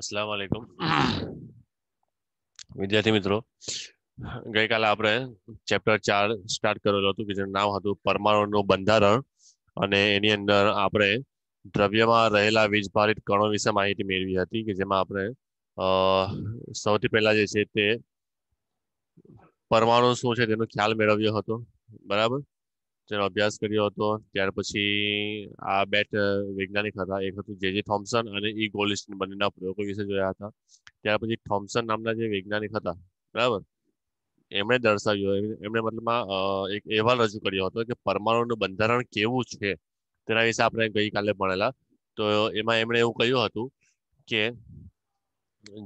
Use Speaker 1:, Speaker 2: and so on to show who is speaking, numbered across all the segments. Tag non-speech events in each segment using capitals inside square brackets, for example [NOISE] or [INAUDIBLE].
Speaker 1: અસલામ વાલેકુમ [COUGHS] વિદ્યાર્થી મિત્રો ગઈકાલે આપણે ચેપ્ટર ચાર સ્ટાર્ટ કરેલું હતું કે જેનું નામ હતું પરમાણુનું બંધારણ અને એની અંદર આપણે દ્રવ્યમાં રહેલા વીજભારિત કણો વિશે માહિતી મેળવી હતી કે જેમાં આપણે સૌથી પહેલા જે છે તે પરમાણુ શું છે તેનો ખ્યાલ મેળવ્યો હતો બરાબર જેનો અભ્યાસ કર્યો હતો ત્યાર પછી આ બેટ વૈજ્ઞાનિક હતા એક હતું જે જે થોમ્સન અને ઈ ગોલિસ્ટન બંનેના પ્રયોગો વિશે જોયા હતા ત્યાર પછી થોમ્સન નામના જે વૈજ્ઞાનિક હતા બરાબર એમણે દર્શાવ્યો એમણે મતલબમાં એક અહેવાલ રજૂ કર્યો હતો કે પરમાણુનું બંધારણ કેવું છે તેના વિશે આપણે ગઈકાલે ભણેલા તો એમાં એમણે એવું કહ્યું હતું કે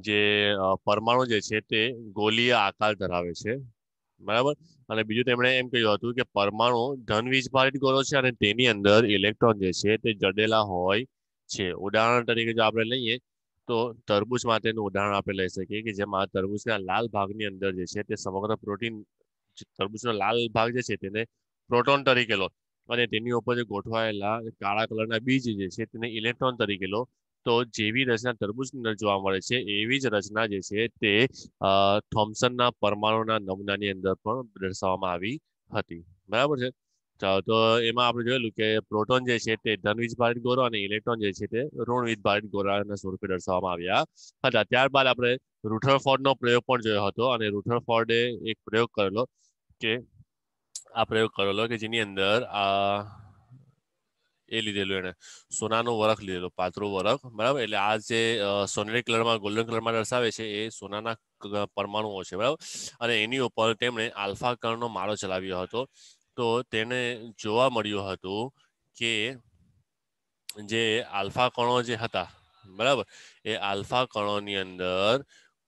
Speaker 1: જે પરમાણુ જે છે તે ગોલીય આકાર ધરાવે છે બરાબર અને બીજું તેમણે એમ કહ્યું હતું કે પરમાણુ ધન વીજભારિત ગોળો છે અને તેની અંદર ઇલેક્ટ્રોન જે છે તે જડેલા હોય છે ઉદાહરણ તરીકે જો આપણે લઈએ તો તરબૂચ માટેનું ઉદાહરણ આપણે લઈ શકીએ કે જેમાં તરબૂચના લાલ ભાગની અંદર જે છે તે સમગ્ર પ્રોટીન તરબૂચનો લાલ ભાગ જે છે તેને પ્રોટોન તરીકે લો અને તેની ઉપર જે ગોઠવાયેલા કાળા કલરના બીજ જે છે તેને ઇલેક્ટ્રોન તરીકે લો તો જેવી રચના તરબૂજની અંદર જોવા મળે છે એવી જ રચના જે છે તે થોમ્સનના પરમાણુના નમૂનાની અંદર પણ દર્શાવવામાં આવી હતી બરાબર છે ચાલો તો એમાં આપણે જોયેલું કે પ્રોટોન જે છે તે ધનવીજ ભારત ગોળો અને ઇલેક્ટ્રોન જે છે તે ઋણવીજ ભારિત ગોળાના સ્વરૂપે દર્શાવવામાં આવ્યા હતા ત્યારબાદ આપણે રૂઠરફોર્ડનો પ્રયોગ પણ જોયો હતો અને રૂઠરફોર્ડે એક પ્રયોગ કરેલો કે આ પ્રયોગ કરેલો કે જેની અંદર આ એ લીધેલું એને સોનાનો વરખ લીધેલો પાત્રો વરખ બરાબર એટલે આ જે સોનેરી કલરમાં ગોલ્ડન કલરમાં દર્શાવે છે એ સોનાના પરમાણુઓ છે બરાબર અને એની ઉપર તેમણે આલ્ફા કણનો માળો ચલાવ્યો હતો તો તેને જોવા મળ્યું હતું કે જે આલ્ફા કણો જે હતા બરાબર એ આલ્ફા કણોની અંદર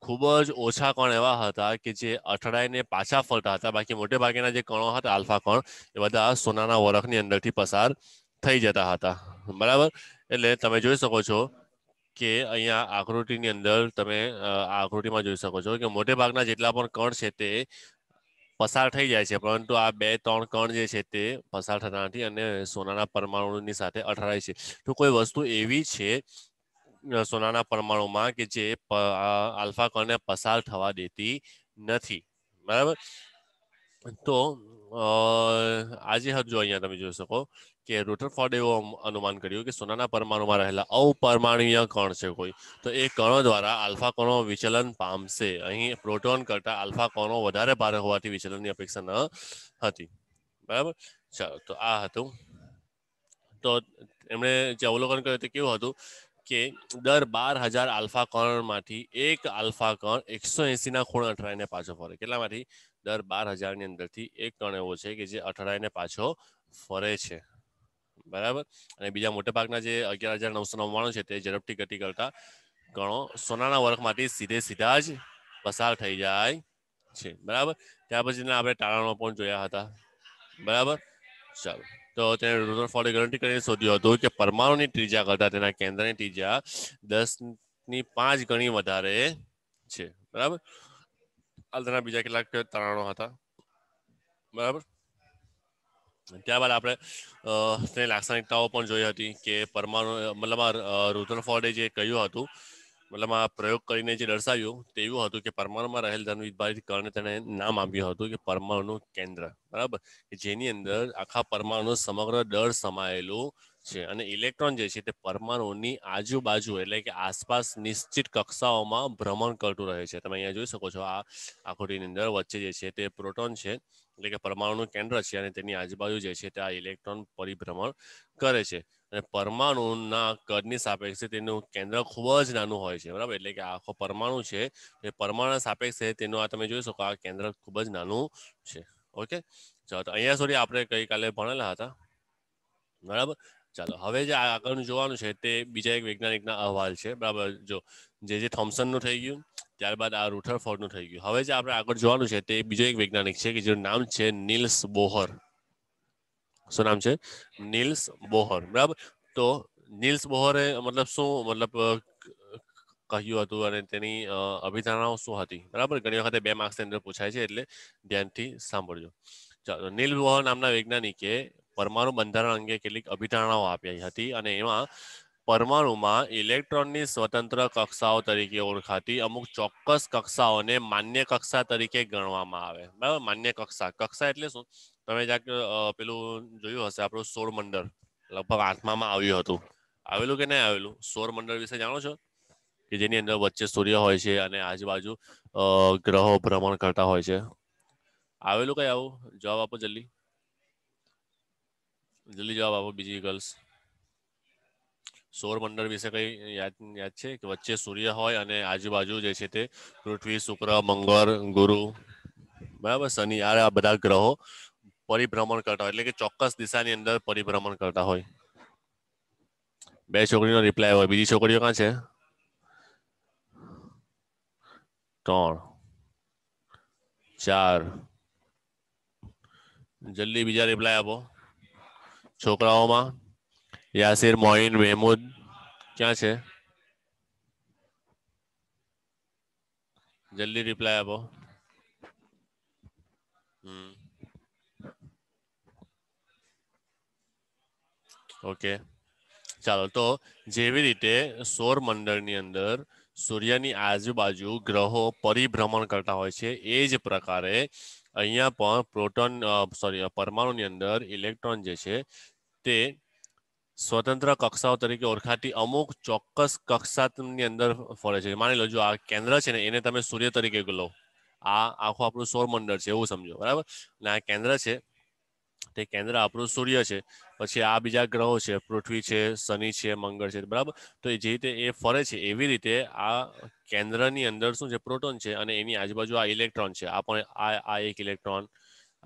Speaker 1: ખૂબ જ ઓછા કણ એવા હતા કે જે અથડાઈને પાછા ફરતા હતા બાકી મોટે ભાગેના જે કણો હતા આલ્ફા કણ એ બધા સોનાના વરખની અંદરથી પસાર થઈ જતા હતા બરાબર એટલે તમે જોઈ શકો છો કે અહીંયા આકૃતિની અંદર તમે આકૃતિમાં જોઈ શકો છો કે મોટે ભાગના જેટલા પણ કણ છે તે પસાર થઈ જાય છે પરંતુ આ બે ત્રણ કણ જે છે તે પસાર થતા નથી અને સોનાના પરમાણુની સાથે અથડાય છે તો કોઈ વસ્તુ એવી છે સોનાના પરમાણુમાં કે જે આલ્ફા કણને પસાર થવા દેતી નથી બરાબર તો આજે હજુ અહીંયા તમે જોઈ શકો કે એવો અનુમાન કર્યું કે સોનાના પરમાણુમાં રહેલા અપરમાણીય કણ છે કોઈ તો એ કણો દ્વારા આલ્ફા કણો વિચલન પામશે અહીં પ્રોટોન કરતા આલ્ફા કણો વધારે ભારે હોવાથી વિચલનની અપેક્ષા ન હતી બરાબર ચાલો તો આ હતું તો એમણે જે અવલોકન કર્યું તે કેવું હતું કે દર બાર હજાર આલ્ફા કણમાંથી એક આલ્ફા કણ એકસો એંસીના ખૂણ અથડાઈને પાછો ફરે કેટલામાંથી દર બાર હજારની અંદરથી એક કણ એવો છે કે જે અથડાઈને પાછો ફરે છે બરાબર અને બીજા મોટાભાગના જે અગિયાર હજાર નવસો નવ્વાણું છે તે ઝડપથી ગતિ કરતા ગણો સોનાના વર્ગમાંથી સીધે સીધા જ પસાર થઈ જાય છે બરાબર ત્યાર પછી આપણે તારાનો પણ જોયા હતા બરાબર ચાલો તો તેણે રુદરફોર્ડે ગણતરી કરીને શોધ્યું હતું કે પરમાણુની ત્રિજ્યા કરતા તેના કેન્દ્રની ત્રિજ્યા દસ ની પાંચ ગણી વધારે છે બરાબર હાલ તેના બીજા કેટલાક તારણો હતા બરાબર ત્યારબાદ આપણે તેની લાક્ષણિકતાઓ પણ જોઈ હતી કે પરમાણુ મતલબ રુદ્ર ફોર્ડે જે કહ્યું હતું મતલબ આ પ્રયોગ કરીને જે દર્શાવ્યું તે એવું હતું કે પરમાણુમાં રહેલ ધનવિભાજિત કણને તેણે નામ આપ્યું હતું કે પરમાણુનું કેન્દ્ર બરાબર કે જેની અંદર આખા પરમાણુ સમગ્ર દળ સમાયેલું છે અને ઇલેક્ટ્રોન જે છે તે પરમાણુની આજુબાજુ એટલે કે આસપાસ નિશ્ચિત કક્ષાઓમાં ભ્રમણ કરતું રહે છે તમે અહીંયા જોઈ શકો છો આ આકૃતિની અંદર વચ્ચે જે છે તે પ્રોટોન છે એટલે કે પરમાણુનું કેન્દ્ર છે અને તેની આજુબાજુ જે છે તે આ ઇલેક્ટ્રોન પરિભ્રમણ કરે છે અને પરમાણુના કદની સાપેક્ષે તેનું કેન્દ્ર ખૂબ જ નાનું હોય છે બરાબર એટલે કે આખો પરમાણુ છે એ પરમાણુ સાપેક્ષે તેનું આ તમે જોઈ શકો આ કેન્દ્ર ખૂબ જ નાનું છે ઓકે ચાલો તો અહીંયા સુધી આપણે ગઈકાલે ભણેલા હતા બરાબર ચાલો હવે જે આગળનું જોવાનું છે તે બીજા એક વૈજ્ઞાનિકના અહેવાલ છે બરાબર જો જે જે થોમ્સનનું થઈ ગયું ત્યારબાદ આ રૂથરફોર્ડનું થઈ ગયું હવે જે આપણે આગળ જોવાનું છે તે બીજો એક વૈજ્ઞાનિક છે કે જેનું નામ છે નીલ્સ બોહર શું નામ છે નીલ્સ બોહર બરાબર તો નીલ્સ બોહરે મતલબ શું મતલબ કહ્યું હતું અને તેની અભિધારણાઓ શું હતી બરાબર ઘણી વખતે બે માર્ક્સની અંદર પૂછાય છે એટલે ધ્યાનથી સાંભળજો ચાલો નીલ બોહર નામના વૈજ્ઞાનિકે પરમાણુ બંધારણ અંગે કેટલીક અભિધારણાઓ આપી હતી અને એમાં પરમાણુમાં ઇલેક્ટ્રોનની સ્વતંત્ર કક્ષાઓ તરીકે ઓળખાતી અમુક ચોક્કસ કક્ષાઓને માન્ય કક્ષા તરીકે ગણવામાં આવે બરાબર માન્ય કક્ષા કક્ષા એટલે શું તમે જ્યાં પેલું જોયું હશે આપણું સોળ મંડળ લગભગ આઠમામાં આવ્યું હતું આવેલું કે નહીં આવેલું સૌર મંડળ વિશે જાણો છો કે જેની અંદર વચ્ચે સૂર્ય હોય છે અને આજુબાજુ ગ્રહો ભ્રમણ કરતા હોય છે આવેલું કઈ આવું જવાબ આપો જલ્દી જલ્દી જવાબ આપો બીજી ગર્લ્સ સૌરમંડળ વિશે કંઈ યાદ યાદ છે કે વચ્ચે સૂર્ય હોય અને આજુબાજુ જે છે તે પૃથ્વી શુક્ર મંગળ ગુરુ બરાબર શનિ આ બધા ગ્રહો પરિભ્રમણ કરતા હોય એટલે કે ચોક્કસ દિશાની અંદર પરિભ્રમણ કરતા હોય બે છોકરીનો રિપ્લાય હોય બીજી છોકરીઓ ક્યાં છે ત્રણ ચાર જલ્દી બીજા રિપ્લાય આપો છોકરાઓમાં યાસિર મોઇન મહેમૂદ ક્યાં છે જલ્દી રિપ્લાય આપો ઓકે ચાલો તો જેવી રીતે સૌર મંડળની અંદર સૂર્યની આજુબાજુ ગ્રહો પરિભ્રમણ કરતા હોય છે એ જ પ્રકારે અહીંયા પણ પ્રોટોન સોરી પરમાણુની અંદર ઇલેક્ટ્રોન જે છે તે સ્વતંત્ર કક્ષાઓ તરીકે ઓળખાતી અમુક ચોક્કસ કક્ષાની અંદર ફરે છે માની લો જો આ કેન્દ્ર છે ને એને તમે સૂર્ય તરીકે લો આ આખું આપણું સૌરમંડળ છે એવું સમજો બરાબર અને આ કેન્દ્ર છે તે કેન્દ્ર આપણું સૂર્ય છે પછી આ બીજા ગ્રહો છે પૃથ્વી છે શનિ છે મંગળ છે બરાબર તો એ જે રીતે એ ફરે છે એવી રીતે આ કેન્દ્રની અંદર શું છે પ્રોટોન છે અને એની આજુબાજુ આ ઇલેક્ટ્રોન છે આ પણ આ આ એક ઇલેક્ટ્રોન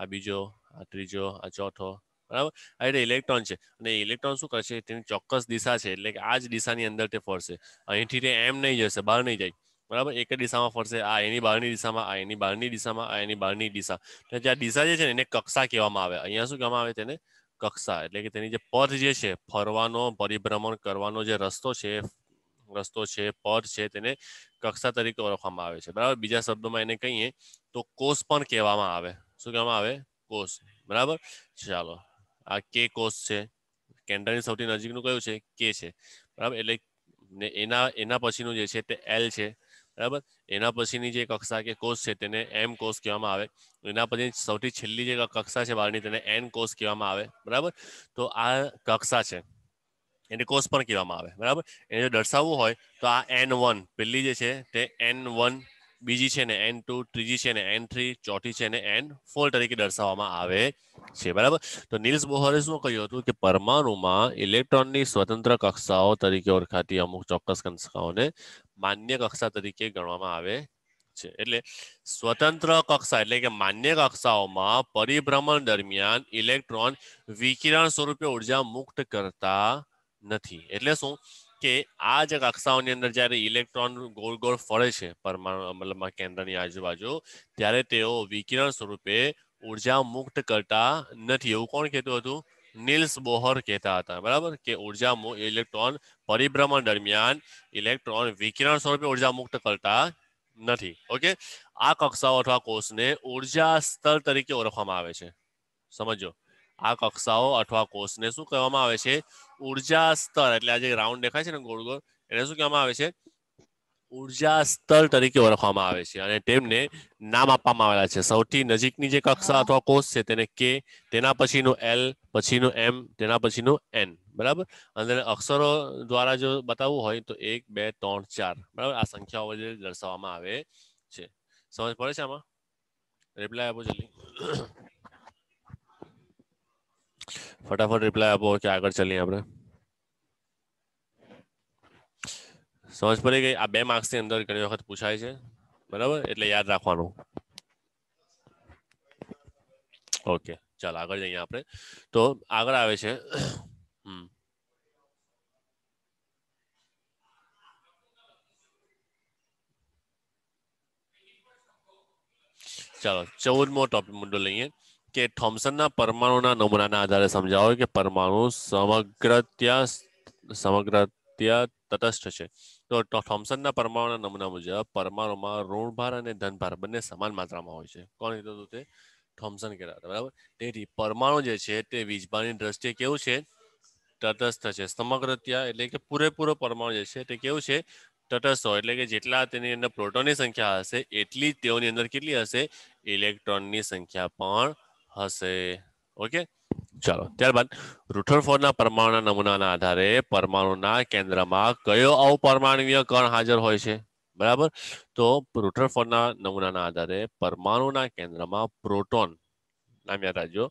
Speaker 1: આ બીજો આ ત્રીજો આ ચોથો બરાબર આ રીતે ઇલેક્ટ્રોન છે અને ઇલેક્ટ્રોન શું કરશે તેની ચોક્કસ દિશા છે એટલે કે આ જ દિશાની અંદર તે ફરશે અહીંથી તે એમ નહીં જશે બહાર નહીં જાય બરાબર એક જ દિશામાં ફરશે આ એની બહારની દિશામાં આ એની બહારની દિશામાં આ એની બહારની દિશા એટલે આ દિશા જે છે ને એને કક્ષા કહેવામાં આવે અહીંયા શું કહેવામાં આવે તેને કક્ષા એટલે કે તેની જે પથ જે છે ફરવાનો પરિભ્રમણ કરવાનો જે રસ્તો છે રસ્તો છે પદ છે તેને કક્ષા તરીકે ઓળખવામાં આવે છે બરાબર બીજા શબ્દોમાં એને કહીએ તો કોષ પણ કહેવામાં આવે શું કહેવામાં આવે કોષ બરાબર ચાલો આ કે કોષ છે કેન્દ્રની સૌથી નજીકનું કયું છે કે છે બરાબર એટલે ને એના એના પછીનું જે છે તે એલ છે બરાબર એના પછીની જે કક્ષા કે કોષ છે તેને એમ કોષ કહેવામાં આવે એના પછી સૌથી છેલ્લી જે કક્ષા છે બહારની તેને એન કોષ કહેવામાં આવે બરાબર તો આ કક્ષા છે એને કોષ પણ કહેવામાં આવે બરાબર એને જો દર્શાવવું હોય તો આ એન વન પહેલી જે છે તે એન વન બીજી છે ને એન ટુ ત્રીજી છે ને એન થ્રી ચોથી છે ને એન ફોર તરીકે દર્શાવવામાં આવે છે બરાબર તો નિલ્સ બોહરે શું કહ્યું હતું કે પરમાણુમાં ઇલેક્ટ્રોનની સ્વતંત્ર કક્ષાઓ તરીકે ઓળખાતી અમુક ચોક્કસ કક્ષાઓને માન્ય કક્ષા તરીકે ગણવામાં આવે છે એટલે સ્વતંત્ર કક્ષા એટલે કે માન્ય કક્ષાઓમાં પરિભ્રમણ દરમિયાન ઇલેક્ટ્રોન વિકિરણ સ્વરૂપે ઉર્જા મુક્ત કરતા નથી એટલે શું કે આ જે કક્ષાઓની અંદર જ્યારે ઇલેક્ટ્રોન ગોળ ગોળ ફરે છે પરમાણુ મતલબ કેન્દ્રની આજુબાજુ ત્યારે તેઓ વિકિરણ સ્વરૂપે ઉર્જા મુક્ત કરતા નથી એવું કોણ કહેતું હતું નીલ્સ બોહર કહેતા હતા બરાબર કે ઉર્જા ઇલેક્ટ્રોન પરિભ્રમણ દરમિયાન ઇલેક્ટ્રોન વિકિરણ સ્વરૂપે ઉર્જા મુક્ત કરતા નથી ઓકે આ કક્ષાઓ અથવા કોષને ઉર્જા સ્તર તરીકે ઓળખવામાં આવે છે સમજો આ કક્ષાઓ અથવા કોષને શું કહેવામાં આવે છે ઉર્જા સ્તર એટલે આ જે રાઉન્ડ દેખાય છે ને ગોળ ગોળ એને શું કહેવામાં આવે છે ઉર્જા સ્થળ તરીકે ઓળખવામાં આવે છે અને તેમને નામ આપવામાં આવેલા છે સૌથી નજીકની જે કક્ષા અથવા કોષ છે તેને કે તેના પછીનું એલ પછીનું એમ તેના પછીનું એન બરાબર અને અક્ષરો દ્વારા જો બતાવવું હોય તો એક બે ત્રણ ચાર બરાબર આ સંખ્યાઓ દર્શાવવામાં આવે છે સમજ પડે છે આમાં રિપ્લાય આપો જલ્દી ફટાફટ રિપ્લાય આપો કે આગળ ચાલીએ આપણે સમજ પડી ગઈ આ બે માર્ક્સની અંદર ઘણી વખત પૂછાય છે બરાબર એટલે યાદ રાખવાનું ઓકે ચાલો આગળ જઈએ આપણે તો આગળ આવે છે ચાલો ચૌદમો ટોપિક મુદ્દો લઈએ કે થોમ્સનના પરમાણુના નમૂનાના આધારે સમજાવો કે પરમાણુ સમગ્ર ત્યાં સમગ્ર ત્યાં તટસ્થ છે તો થોમ્સનના પરમાણુના નમૂના મુજબ પરમાણુમાં ઋણભાર અને ધનભાર બંને સમાન માત્રામાં હોય છે કોણ લીધું હતું તે થોમ્સન કહેતા બરાબર તેથી પરમાણુ જે છે તે વીજભારની દ્રષ્ટિએ કેવું છે તટસ્થ છે સમગ્રત્યા એટલે કે પૂરેપૂરો પરમાણુ જે છે તે કેવું છે તટસ્થ હોય એટલે કે જેટલા તેની અંદર પ્રોટોનની સંખ્યા હશે એટલી જ તેઓની અંદર કેટલી હશે ઇલેક્ટ્રોનની સંખ્યા પણ હશે ઓકે ચાલો ત્યારબાદ રૂઠણફોડના પરમાણુના નમૂનાના આધારે પરમાણુના કેન્દ્રમાં કયો અવપરમાણુય કણ હાજર હોય છે બરાબર તો રૂઠણફોડના નમૂનાના આધારે પરમાણુના કેન્દ્રમાં પ્રોટોન નામ યાદ રાખજો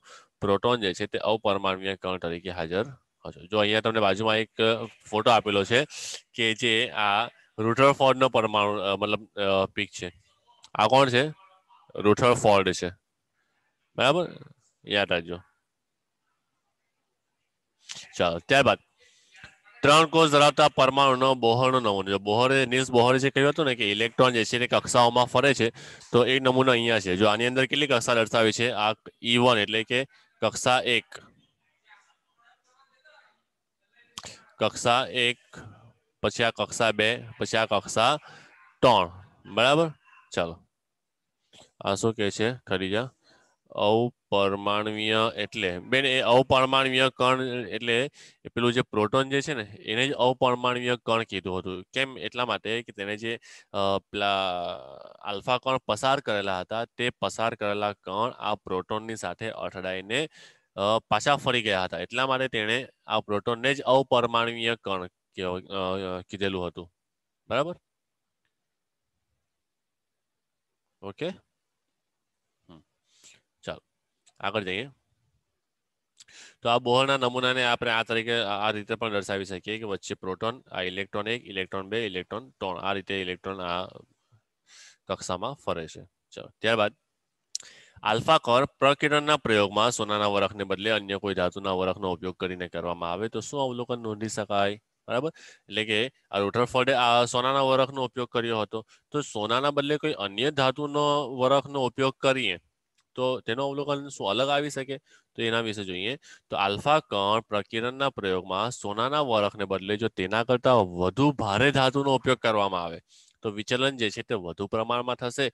Speaker 1: પ્રોટોન જે છે તે અવપરમાણુય કણ તરીકે હાજર હશે જો અહીંયા તમને બાજુમાં એક ફોટો આપેલો છે કે જે આ રૂઠરફોર્ડનો પરમાણુ મતલબ પીક છે આ કોણ છે રૂઠરફોર્ડ છે બરાબર યાદ રાખજો ચાલો ત્યારબાદ ત્રણ કોષ ધરાવતા પરમાણુનો બોહરનો નમૂનો જો બોહરે નિલ્સ બોહરે જે કહ્યું હતું ને કે ઇલેક્ટ્રોન જે છે એ કક્ષાઓમાં ફરે છે તો એ નમૂનો અહીંયા છે જો આની અંદર કેટલી કક્ષા દર્શાવી છે આ ઈ e વન એટલે કે કક્ષા એક કક્ષા એક પછી આ કક્ષા બે પછી આ કક્ષા ત્રણ બરાબર ચાલો આ શું કહે છે ખરીજા અવપરમાણવીય એટલે બેન એ અવપરમાણવીય કણ એટલે પેલું જે પ્રોટોન જે છે ને એને જ અવપરમાણવીય કણ કીધું હતું કેમ એટલા માટે કે તેને જે પેલા આલ્ફા કણ પસાર કરેલા હતા તે પસાર કરેલા કણ આ પ્રોટોનની સાથે અથડાઈને પાછા ફરી ગયા હતા એટલા માટે તેણે આ પ્રોટોનને જ અવપરમાણવીય કણ કીધેલું હતું બરાબર ઓકે આગળ જઈએ તો આ બોહરના નમૂનાને આપણે આ તરીકે આ રીતે પણ દર્શાવી શકીએ કે વચ્ચે પ્રોટોન આ ઇલેક્ટ્રોન એક ઇલેક્ટ્રોન બે ઇલેક્ટ્રોન ત્રણ આ રીતે ઇલેક્ટ્રોન આ કક્ષામાં ફરે છે ચલો ત્યારબાદ આલ્ફા કર પ્રકિરણના પ્રયોગમાં સોનાના વરખને બદલે અન્ય કોઈ ધાતુના વરખનો ઉપયોગ કરીને કરવામાં આવે તો શું અવલોકન નોંધી શકાય બરાબર એટલે કે આ રૂટરફોર્ડે આ સોનાના વરખનો ઉપયોગ કર્યો હતો તો સોનાના બદલે કોઈ અન્ય ધાતુનો વરખનો ઉપયોગ કરીએ તો તેનું અવલોકન શું અલગ આવી શકે તો એના વિશે જોઈએ તો આલ્ફા કણ પ્રકિરણના પ્રયોગમાં સોનાના વરખને બદલે જો તેના કરતાં વધુ ભારે ધાતુનો ઉપયોગ કરવામાં આવે તો વિચલન જે છે તે વધુ પ્રમાણમાં થશે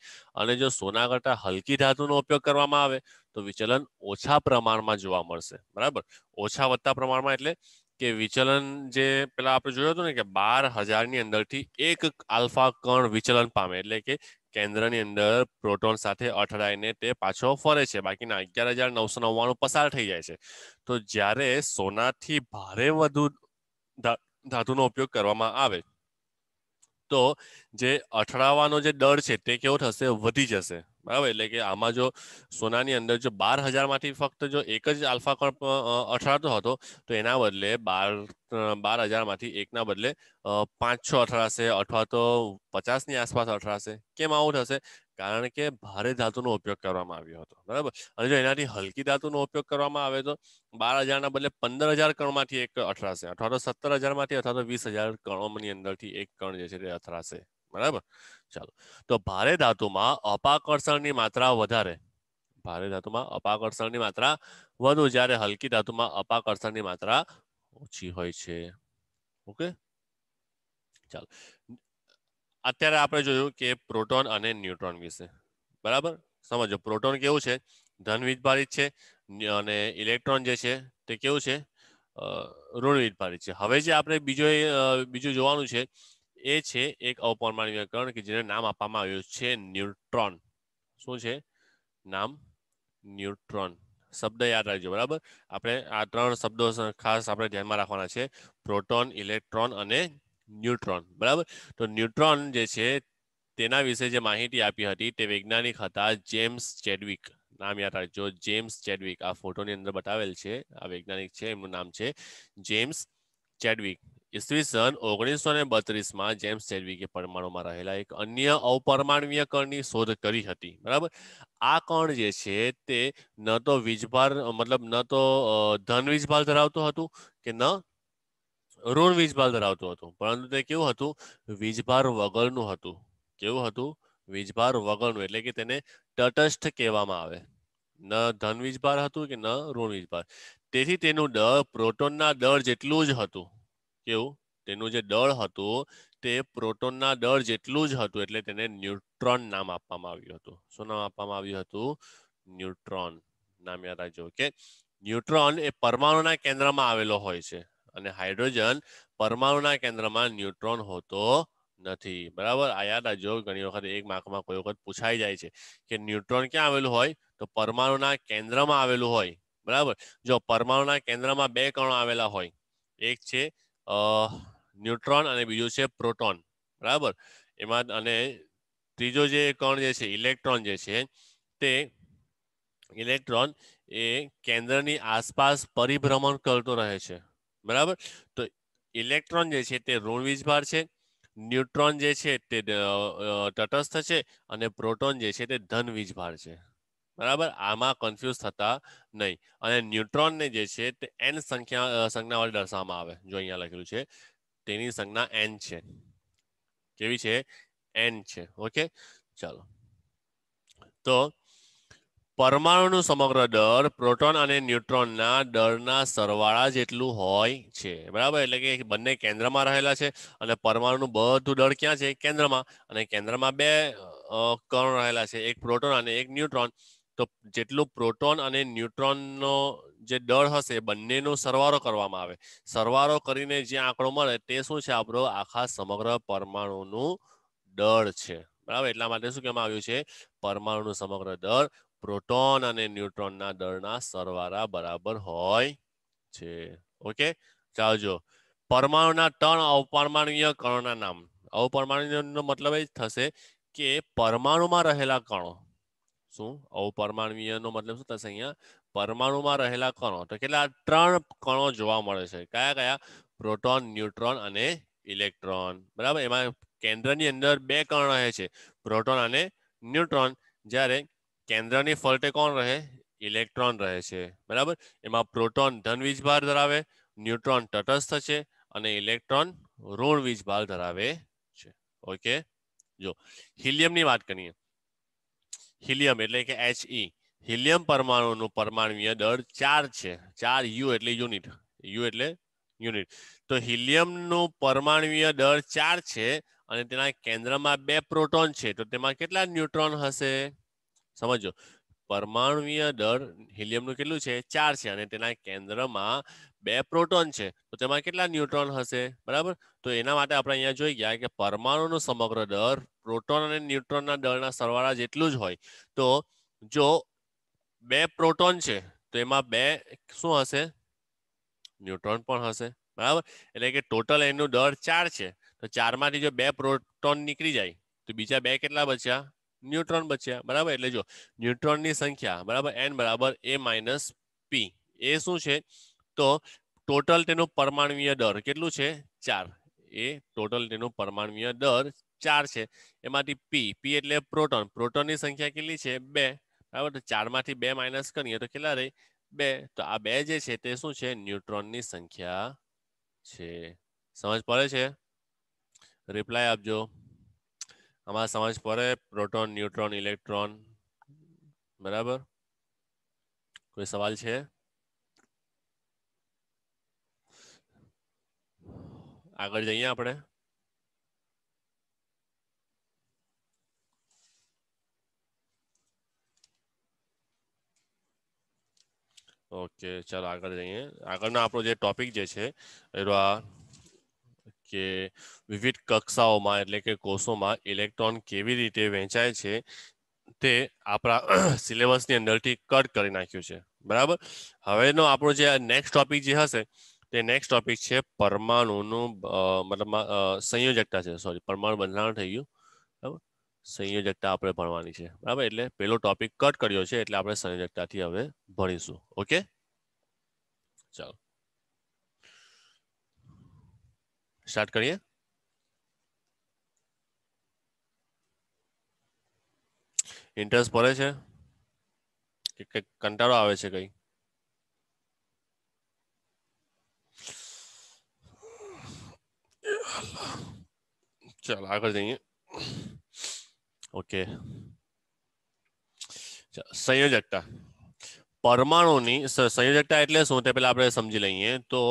Speaker 1: અને જો સોના કરતાં હલકી ધાતુનો ઉપયોગ કરવામાં આવે તો વિચલન ઓછા પ્રમાણમાં જોવા મળશે બરાબર ઓછા વધતા પ્રમાણમાં એટલે કે વિચલન જે પેલા આપણે જોયું હતું ને કે બાર હજારની અંદરથી એક આલ્ફા કણ વિચલન પામે એટલે કે કેન્દ્રની અંદર પ્રોટોન સાથે અથડાઈને તે પાછો ફરે છે બાકીના અગિયાર હજાર નવસો નવ્વાણું પસાર થઈ જાય છે તો જ્યારે સોનાથી ભારે વધુ ધાતુનો ઉપયોગ કરવામાં આવે તો જે અથડાવાનો જે દર છે તે કેવો થશે વધી જશે બરાબર એટલે કે આમાં જો સોનાની અંદર જો બાર હજારમાંથી ફક્ત જો એક જ આલ્ફા કર્પ અથડાતો હતો તો એના બદલે બાર બાર હજારમાંથી એકના બદલે પાંચ છ અથડાશે અથવા તો પચાસની આસપાસ અથડાશે કેમ આવું થશે કારણ કે ભારે ધાતુનો ઉપયોગ કરવામાં આવ્યો હતો બરાબર અને જો એનાથી હલકી ધાતુનો ઉપયોગ કરવામાં આવે તો બાર હજારના બદલે પંદર હજાર કણમાંથી એક અથડાશે અથવા તો સત્તર હજારમાંથી અથવા તો વીસ હજાર કણોની અંદરથી એક કણ જે છે તે અથડાશે બરાબર ચાલો તો ભારે ધાતુમાં અપાકર્ષણની માત્રા વધારે ભારે ધાતુમાં અપાકર્ષણની માત્રા વધુ જ્યારે હલકી ધાતુમાં અપાકર્ષણની માત્રા ઓછી હોય છે ઓકે ચાલો અત્યારે આપણે જોયું કે પ્રોટોન અને ન્યુટ્રોન વિશે બરાબર સમજો પ્રોટોન કેવું છે ધન વીજભારિત છે અને ઇલેક્ટ્રોન જે છે તે કેવું છે ઋણ વીજભારિત છે હવે જે આપણે બીજો બીજું જોવાનું છે એ છે એક અવપરમાણ્ય કણ કે જેને નામ આપવામાં આવ્યું છે ન્યુટ્રોન શું છે નામ ન્યુટ્રોન શબ્દ યાદ રાખજો બરાબર આપણે આ ત્રણ શબ્દો ખાસ આપણે ધ્યાનમાં રાખવાના છે પ્રોટોન ઇલેક્ટ્રોન અને ન્યુટ્રોન બરાબર તો ન્યુટ્રોન જે છે તેના વિશે જે માહિતી આપી હતી તે વૈજ્ઞાનિક હતા જેમ્સ ચેડવિક નામ યાદ રાખજો જેમ્સ ચેડવિક આ ફોટોની અંદર બતાવેલ છે આ વૈજ્ઞાનિક છે એમનું નામ છે જેમ્સ ચેડવિક ઈસવીસન ઓગણીસો ને બત્રીસમાં જેમ્સ ચેડવિકે પરમાણુમાં રહેલા એક અન્ય અપરમાણવીય કણની શોધ કરી હતી બરાબર આ કણ જે છે તે ન તો વીજભાર મતલબ ન તો ધન વીજભાર ધરાવતું હતું કે ન ઋણ વીજભાર ધરાવતું હતું પરંતુ તે કેવું હતું વીજભાર વગરનું હતું કેવું હતું વીજભાર વગરનું એટલે કે તેને તટસ્થ કહેવામાં આવે ન ધન વીજભાર હતું કે ન ઋણ વીજભાર તેથી તેનું દળ પ્રોટોનના દળ જેટલું જ હતું કેવું તેનું જે દળ હતું તે પ્રોટોનના દળ જેટલું જ હતું એટલે તેને ન્યુટ્રોન નામ આપવામાં આવ્યું હતું શું નામ આપવામાં આવ્યું હતું ન્યુટ્રોન નામ યાદ રાખજો કે ન્યુટ્રોન એ પરમાણુના કેન્દ્રમાં આવેલો હોય છે અને હાઇડ્રોજન પરમાણુના કેન્દ્રમાં ન્યુટ્રોન હોતો નથી બરાબર આ યાદ રાખજો ઘણી વખત એક માર્કમાં કોઈ વખત પૂછાઈ જાય છે કે ન્યુટ્રોન ક્યાં આવેલું હોય તો પરમાણુના કેન્દ્રમાં આવેલું હોય બરાબર જો પરમાણુના કેન્દ્રમાં બે કણો આવેલા હોય એક છે ન્યુટ્રોન અને બીજું છે પ્રોટોન બરાબર એમાં અને ત્રીજો જે કણ જે છે ઇલેક્ટ્રોન જે છે તે ઇલેક્ટ્રોન એ કેન્દ્રની આસપાસ પરિભ્રમણ કરતો રહે છે બરાબર તો ઇલેક્ટ્રોન જે છે તે ઋણ વીજભાર છે ન્યુટ્રોન જે છે તે તટસ્થ છે અને પ્રોટોન જે છે તે ધન વીજભાર છે બરાબર આમાં કન્ફ્યુઝ થતા નહીં અને ન્યુટ્રોનને જે છે તે એન સંખ્યા સંજ્ઞા દર્શાવવામાં આવે જો અહીંયા લખેલું છે તેની સંજ્ઞા એન છે કેવી છે એન છે ઓકે ચાલો તો પરમાણુનું સમગ્ર દળ પ્રોટોન અને ન્યુટ્રોનના દરના સરવાળા જેટલું હોય છે બરાબર એટલે કે બંને કેન્દ્રમાં રહેલા છે અને પરમાણુનું બધું દળ ક્યાં છે કેન્દ્રમાં અને કેન્દ્રમાં બે કણ રહેલા છે એક પ્રોટોન અને એક ન્યુટ્રોન તો જેટલું પ્રોટોન અને ન્યુટ્રોનનો જે દળ હશે બંનેનો સરવારો કરવામાં આવે સરવારો કરીને જે આંકડો મળે તે શું છે આપણો આખા સમગ્ર પરમાણુનું દળ છે બરાબર એટલા માટે શું કહેવામાં આવ્યું છે પરમાણુનું સમગ્ર દળ પ્રોટોન અને ન્યુટ્રોનના દળના સરવાળા બરાબર હોય છે ઓકે ચાલજો પરમાણુના ત્રણ અવપરમાણુય કણોના નામ અવપરમાણુનો મતલબ એ થશે કે પરમાણુમાં રહેલા કણો શું અવપરમાણુયનો મતલબ શું થશે અહીંયા પરમાણુમાં રહેલા કણો તો કેટલા ત્રણ કણો જોવા મળે છે કયા કયા પ્રોટોન ન્યુટ્રોન અને ઇલેક્ટ્રોન બરાબર એમાં કેન્દ્રની અંદર બે કણ રહે છે પ્રોટોન અને ન્યુટ્રોન જ્યારે કેન્દ્રની ફરતે કોણ રહે ઇલેક્ટ્રોન રહે છે બરાબર એમાં પ્રોટોન ધન વીજભાર ધરાવે ન્યુટ્રોન તટસ્થ છે અને ઇલેક્ટ્રોન ઋણ વીજભાર ધરાવે છે ઓકે જો હિલિયમની વાત કરીએ હિલિયમ એટલે કે એચ e. હિલિયમ પરમાણુનું પરમાણુય દળ ચાર છે ચાર યુ એટલે યુનિટ યુ એટલે યુનિટ તો હિલિયમનું પરમાણુય દળ ચાર છે અને તેના કેન્દ્રમાં બે પ્રોટોન છે તો તેમાં કેટલા ન્યુટ્રોન હશે સમજો પરમાણુય દળ હિલિયમનું કેટલું છે ચાર છે અને તેના કેન્દ્રમાં બે પ્રોટોન છે તો તેમાં કેટલા ન્યુટ્રોન હશે બરાબર તો એના માટે આપણે અહીંયા જોઈ ગયા કે પરમાણુનો સમગ્ર દર પ્રોટોન અને ન્યુટ્રોનના દળના સરવાળા જેટલું જ હોય તો જો બે પ્રોટોન છે તો એમાં બે શું હશે ન્યુટ્રોન પણ હશે બરાબર એટલે કે ટોટલ એનું દળ ચાર છે તો ચારમાંથી જો બે પ્રોટોન નીકળી જાય તો બીજા બે કેટલા બચ્યા ન્યુટ્રોન બચ્યા બરાબર એટલે જો ન્યુટ્રોનની સંખ્યા બરાબર એન બરાબર એ માઇનસ પી એ શું છે તો ટોટલ તેનો પરમાણવીય દર કેટલું છે ચાર એ ટોટલ તેનો પરમાણવીય દર ચાર છે એમાંથી પી પી એટલે પ્રોટોન પ્રોટોનની સંખ્યા કેટલી છે બે બરાબર તો ચારમાંથી બે માઇનસ કરીએ તો કેટલા રહી બે તો આ બે જે છે તે શું છે ન્યુટ્રોનની સંખ્યા છે સમજ પડે છે રિપ્લાય આપજો हमारा સમજ પડે પ્રોટોન ન્યુટ્રોન ઇલેક્ટ્રોન બરાબર કોઈ સવાલ છે આગળ જઈએ આપણે ઓકે ચાલો આગળ જઈએ આગળનો આપણો જે ટોપિક જે છે એનો આ કે વિવિધ કક્ષાઓમાં એટલે કે કોષોમાં ઇલેક્ટ્રોન કેવી રીતે વહેંચાય છે તે આપણા [CLEARS THROAT] સિલેબસની અંદરથી કટ કરી નાખ્યું છે બરાબર હવેનો આપણો જે નેક્સ્ટ ટોપિક જે હશે તે નેક્સ્ટ ટોપિક છે પરમાણુનું મતલબ સંયોજકતા છે સોરી પરમાણુ બંધારણ થઈ ગયું બરાબર સંયોજકતા આપણે ભણવાની છે બરાબર એટલે પેલો ટોપિક કટ કર્યો છે એટલે આપણે સંયોજકતાથી હવે ભણીશું ઓકે ચાલો સ્ટાર્ટ કરીએ ઇન્ટરેસ્ટ પડે છે કે કંઈક કંટાળો આવે છે કંઈ ચાલો આગળ જઈએ ઓકે સંયોજકતા પરમાણુની સંયોજકતા એટલે શું તે પહેલા આપણે સમજી લઈએ તો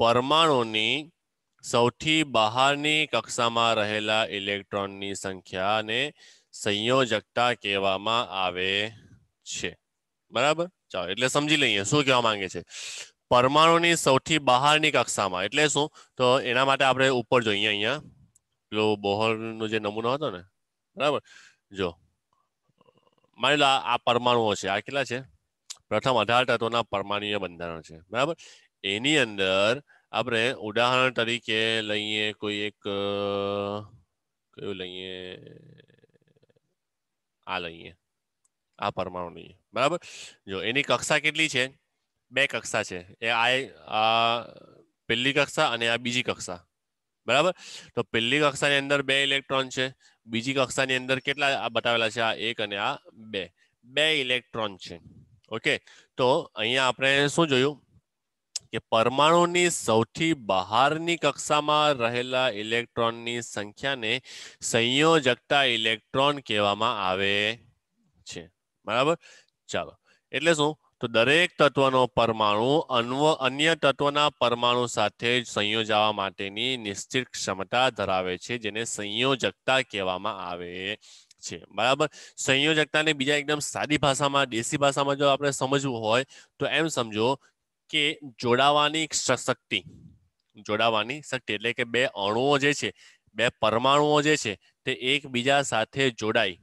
Speaker 1: પરમાણુની સૌથી બહારની કક્ષામાં રહેલા ઇલેક્ટ્રોનની સંખ્યાને સંયોજકતા કહેવામાં આવે છે બરાબર ચાલો એટલે સમજી લઈએ શું કહેવા માંગે છે પરમાણુની સૌથી બહારની કક્ષામાં એટલે શું તો એના માટે આપણે ઉપર જોઈએ અહીંયા પેલો બોહરનો જે નમૂનો હતો ને બરાબર જો માની લો આ પરમાણુઓ છે આ કેટલા છે પ્રથમ અઢાર તત્વોના પરમાણુય બંધારણ છે બરાબર એની અંદર આપણે ઉદાહરણ તરીકે લઈએ કોઈ એક કયું લઈએ આ લઈએ આ પરમાણુ લઈએ બરાબર જો એની કક્ષા કેટલી છે બે કક્ષા છે એ આ પહેલી કક્ષા અને આ બીજી કક્ષા બરાબર તો પહેલી કક્ષાની અંદર બે ઇલેક્ટ્રોન છે બીજી કક્ષાની અંદર કેટલા આ બતાવેલા છે આ એક અને આ બે બે ઇલેક્ટ્રોન છે ઓકે તો અહીંયા આપણે શું જોયું કે પરમાણુની સૌથી બહારની કક્ષામાં રહેલા ઇલેક્ટ્રોનની સંખ્યાને સંયોજકતા ઇલેક્ટ્રોન કહેવામાં આવે છે બરાબર ચાલો એટલે શું તો દરેક તત્વનો પરમાણુ અન્વ અન્ય તત્વના પરમાણુ સાથે સંયોજાવા માટેની નિશ્ચિત ક્ષમતા ધરાવે છે જેને સંયોજકતા કહેવામાં આવે છે બરાબર સંયોજકતાને બીજા એકદમ સાદી ભાષામાં દેશી ભાષામાં જો આપણે સમજવું હોય તો એમ સમજો કે જોડાવાની શક્તિ જોડાવાની શક્તિ એટલે કે બે અણુઓ જે છે બે પરમાણુઓ જે છે તે એકબીજા સાથે જોડાય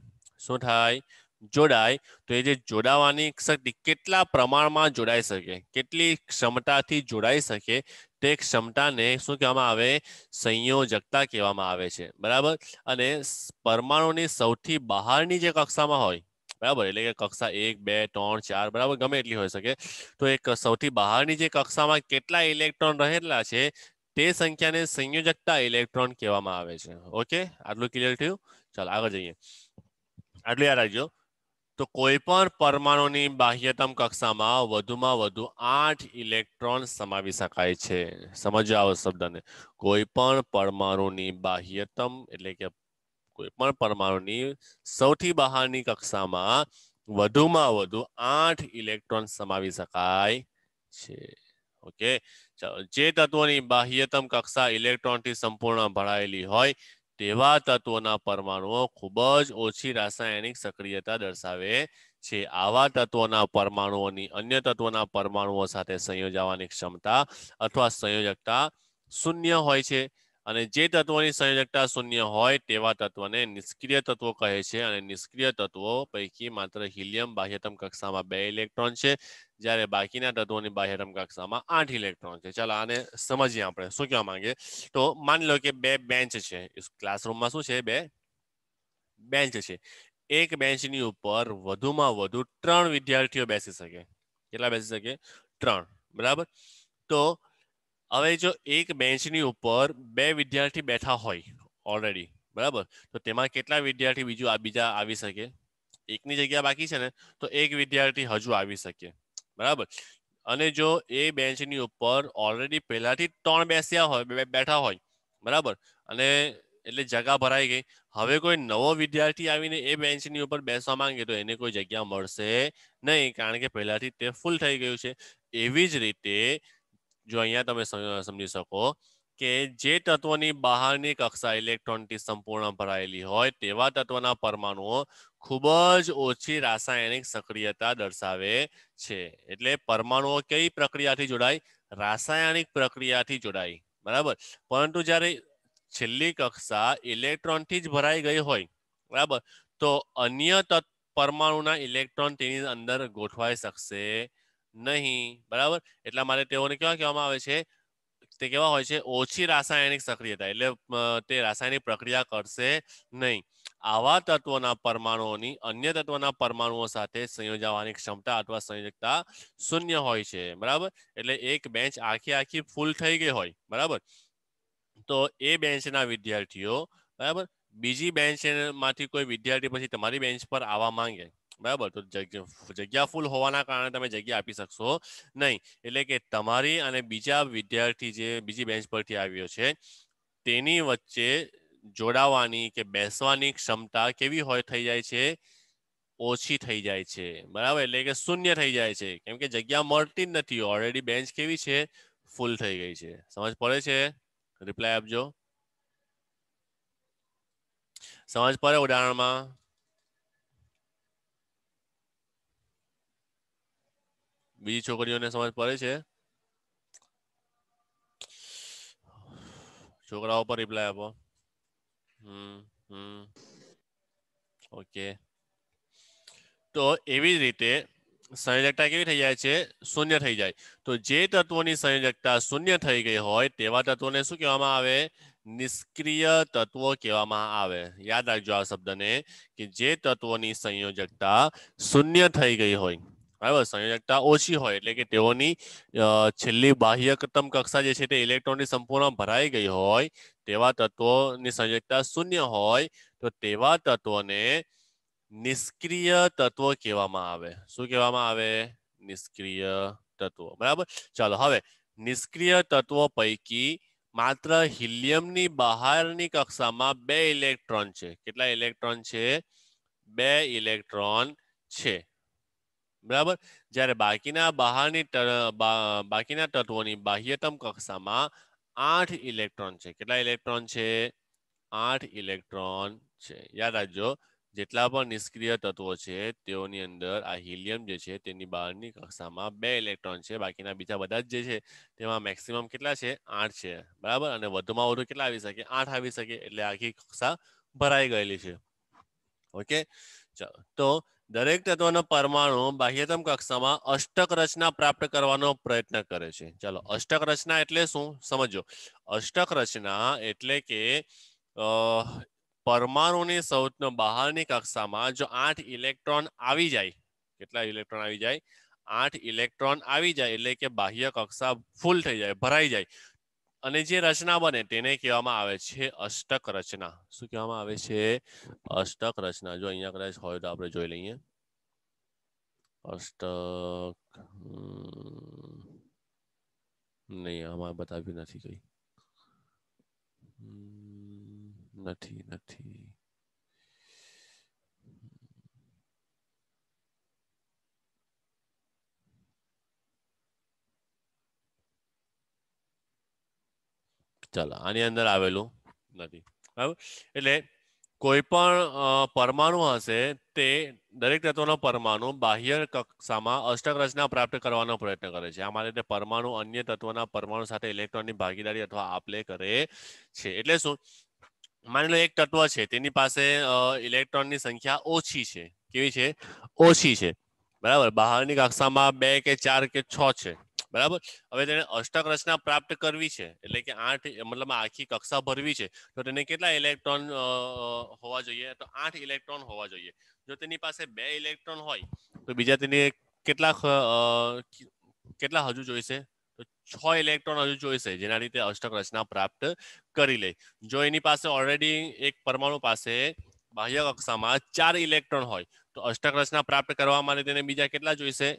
Speaker 1: શું થાય જોડાય તો એ જે જોડાવાની શક્તિ કેટલા પ્રમાણમાં જોડાઈ શકે કેટલી ક્ષમતાથી જોડાઈ શકે તે ક્ષમતાને શું કહેવામાં આવે સંયોજકતા કહેવામાં આવે છે બરાબર અને પરમાણુની સૌથી બહારની જે કક્ષામાં હોય બરાબર એટલે કે કક્ષા એક બે ત્રણ ચાર બરાબર ગમે એટલી હોઈ શકે તો એક સૌથી બહારની જે કક્ષામાં કેટલા ઇલેક્ટ્રોન રહેલા છે તે સંખ્યાને સંયોજકતા ઇલેક્ટ્રોન કહેવામાં આવે છે ઓકે આટલું ક્લિયર થયું ચાલો આગળ જઈએ આટલું યાદ રાખજો તો કોઈ પણ પરમાણુની બાહ્યતમ કક્ષામાં વધુમાં વધુ આઠ ઇલેક્ટ્રોન સમાવી શકાય છે સમજો આવો શબ્દને કોઈ પણ પરમાણુની બાહ્યતમ એટલે કે કોઈ પણ પરમાણુની સૌથી બહારની કક્ષામાં વધુમાં વધુ આઠ ઇલેક્ટ્રોન સમાવી શકાય છે ઓકે જે તત્વોની બાહ્યતમ કક્ષા ઇલેક્ટ્રોનથી સંપૂર્ણ ભરાયેલી હોય તેવા તત્વોના પરમાણુઓ ખૂબ જ ઓછી રાસાયણિક સક્રિયતા દર્શાવે છે આવા તત્વોના પરમાણુઓની અન્ય તત્વોના પરમાણુઓ સાથે સંયોજાવાની ક્ષમતા અથવા સંયોજકતા શૂન્ય હોય છે અને જે તત્વોની સંયોજકતા શૂન્ય હોય તેવા તત્વને નિષ્ક્રિય તત્વો કહે છે અને નિષ્ક્રિય તત્વો પૈકી માત્ર હિલિયમ બાહ્યતમ કક્ષામાં બે ઇલેક્ટ્રોન છે જ્યારે બાકીના તત્વોની બાહ્યતમ કક્ષામાં આઠ ઇલેક્ટ્રોન છે ચાલો આને સમજીએ આપણે શું કહેવા માંગીએ તો માની લો કે બે બેન્ચ છે ક્લાસરૂમમાં શું છે બે બેન્ચ છે એક બેન્ચની ઉપર વધુમાં વધુ ત્રણ વિદ્યાર્થીઓ બેસી શકે કેટલા બેસી શકે ત્રણ બરાબર તો હવે જો એક બેન્ચની ઉપર બે વિદ્યાર્થી બેઠા હોય ઓલરેડી બરાબર તો તેમાં કેટલા વિદ્યાર્થી બીજું આ બીજા આવી શકે એકની જગ્યા બાકી છે ને તો એક વિદ્યાર્થી હજુ આવી શકે બરાબર અને જો એ બેન્ચની ઉપર ઓલરેડી પહેલાથી ત્રણ બેસ્યા હોય બેઠા હોય બરાબર અને એટલે જગા ભરાઈ ગઈ હવે કોઈ નવો વિદ્યાર્થી આવીને એ બેન્ચની ઉપર બેસવા માંગે તો એને કોઈ જગ્યા મળશે નહીં કારણ કે પહેલાથી તે ફૂલ થઈ ગયું છે એવી જ રીતે જો અહીંયા તમે સમજી શકો કે જે તત્વોની બહારની કક્ષા ઇલેક્ટ્રોનથી સંપૂર્ણ ભરાયેલી હોય તેવા તત્વના પરમાણુઓ ખૂબ જ ઓછી રાસાયણિક સક્રિયતા દર્શાવે છે એટલે પરમાણુઓ કઈ પ્રક્રિયાથી જોડાય રાસાયણિક પ્રક્રિયાથી જોડાય બરાબર પરંતુ જ્યારે છેલ્લી કક્ષા ઇલેક્ટ્રોનથી જ ભરાઈ ગઈ હોય બરાબર તો અન્ય તત્વ પરમાણુના ઇલેક્ટ્રોન તેની અંદર ગોઠવાઈ શકશે નહીં બરાબર એટલા માટે તેઓને કેવા કહેવામાં આવે છે તે કેવા હોય છે ઓછી રાસાયણિક સક્રિયતા એટલે તે રાસાયણિક પ્રક્રિયા કરશે નહીં આવા તત્વોના પરમાણુઓની અન્ય તત્વોના પરમાણુઓ સાથે સંયોજાવાની ક્ષમતા અથવા સંયોજકતા શૂન્ય હોય છે બરાબર એટલે એક બેન્ચ આખી આખી ફૂલ થઈ ગઈ હોય બરાબર તો એ બેન્ચના વિદ્યાર્થીઓ બરાબર બીજી બેન્ચમાંથી કોઈ વિદ્યાર્થી પછી તમારી બેન્ચ પર આવવા માંગે બરાબર તો જગ્યા ફૂલ હોવાના કારણે તમે જગ્યા આપી શકશો નહીં એટલે કે તમારી અને બીજા વિદ્યાર્થી જે બીજી બેન્ચ પરથી આવ્યો છે તેની વચ્ચે જોડાવાની કે બેસવાની ક્ષમતા કેવી હોય થઈ જાય છે ઓછી થઈ જાય છે બરાબર એટલે કે શૂન્ય થઈ જાય છે કેમ કે જગ્યા મળતી જ નથી ઓલરેડી બેન્ચ કેવી છે ફૂલ થઈ ગઈ છે સમજ પડે છે રિપ્લાય આપજો સમજ પડે ઉદાહરણમાં બીજી છોકરીઓને સમજ પડે છે છોકરાઓ પર રિપ્લાય આપો હમ હમ ઓકે તો એવી જ રીતે સંયોજકતા કેવી થઈ જાય છે શૂન્ય થઈ જાય તો જે તત્વોની સંયોજકતા શૂન્ય થઈ ગઈ હોય તેવા તત્વોને શું કહેવામાં આવે નિષ્ક્રિય તત્વો કહેવામાં આવે યાદ રાખજો આ શબ્દને કે જે તત્વોની સંયોજકતા શૂન્ય થઈ ગઈ હોય બરાબર સંયોજકતા ઓછી હોય એટલે કે તેઓની છેલ્લી બાહ્યકતમ કક્ષા જે છે તે ઇલેક્ટ્રોનની સંપૂર્ણ ભરાઈ ગઈ હોય તેવા તત્વોની સંયોજકતા શૂન્ય હોય તો તેવા તત્વોને નિષ્ક્રિય તત્વો કહેવામાં આવે શું કહેવામાં આવે નિષ્ક્રિય તત્વો બરાબર ચાલો હવે નિષ્ક્રિય તત્વો પૈકી માત્ર હિલિયમની બહારની કક્ષામાં બે ઇલેક્ટ્રોન છે કેટલા ઇલેક્ટ્રોન છે બે ઇલેક્ટ્રોન છે બરાબર જ્યારે બાકીના બહારની બાકીના તત્વોની બાહ્યતમ કક્ષામાં આઠ ઇલેક્ટ્રોન છે કેટલા ઇલેક્ટ્રોન છે આઠ ઇલેક્ટ્રોન છે યાદ રાખજો જેટલા પણ નિષ્ક્રિય તત્વો છે તેઓની અંદર આ હિલિયમ જે છે તેની બહારની કક્ષામાં બે ઇલેક્ટ્રોન છે બાકીના બીજા બધા જે છે તેમાં મેક્સિમમ કેટલા છે આઠ છે બરાબર અને વધુમાં વધુ કેટલા આવી શકે આઠ આવી શકે એટલે આખી કક્ષા ભરાઈ ગયેલી છે ઓકે ચાલો તો દરેક તત્વનો પરમાણુ બાહ્યતમ કક્ષામાં અષ્ટક રચના પ્રાપ્ત કરવાનો પ્રયત્ન કરે છે ચાલો અષ્ટક રચના એટલે શું સમજો અષ્ટક રચના એટલે કે પરમાણુની સૌથી બહારની કક્ષામાં જો આઠ ઇલેક્ટ્રોન આવી જાય કેટલા ઇલેક્ટ્રોન આવી જાય આઠ ઇલેક્ટ્રોન આવી જાય એટલે કે બાહ્ય કક્ષા ફૂલ થઈ જાય ભરાઈ જાય અને જે રચના બને તેને કહેવામાં આવે છે અષ્ટક રચના શું કહેવામાં આવે છે અષ્ટક રચના જો અહીંયા કદાચ હોય તો આપણે જોઈ લઈએ અષ્ટક નહીં આમાં બતાવ્યું નથી કઈ નથી નથી ચાલો આની અંદર આવેલું નથી બરાબર એટલે કોઈ પણ પરમાણુ હશે તે દરેક તત્વનો પરમાણુ બાહ્ય કક્ષામાં અષ્ટક રચના પ્રાપ્ત કરવાનો પ્રયત્ન કરે છે આ માટે પરમાણુ અન્ય તત્વના પરમાણુ સાથે ઇલેક્ટ્રોનની ભાગીદારી અથવા આપલે કરે છે એટલે શું માની લો એક તત્વ છે તેની પાસે ઇલેક્ટ્રોનની સંખ્યા ઓછી છે કેવી છે ઓછી છે બરાબર બહારની કક્ષામાં બે કે ચાર કે છ છે બરાબર હવે તેને અષ્ટક રચના પ્રાપ્ત કરવી છે એટલે કે આઠ મતલબ આખી કક્ષા ભરવી છે તો તેને કેટલા ઇલેક્ટ્રોન હોવા જોઈએ તો આઠ ઇલેક્ટ્રોન હોવા જોઈએ જો તેની પાસે બે ઇલેક્ટ્રોન હોય તો બીજા તેને કેટલા કેટલા હજુ જોઈશે છ ઇલેક્ટ્રોન હજુ જોઈશે જેના રીતે અષ્ટક રચના પ્રાપ્ત કરી લે જો એની પાસે ઓલરેડી એક પરમાણુ પાસે બાહ્ય કક્ષામાં ચાર ઇલેક્ટ્રોન હોય તો અષ્ટક રચના પ્રાપ્ત કરવા માટે તેને બીજા કેટલા જોઈશે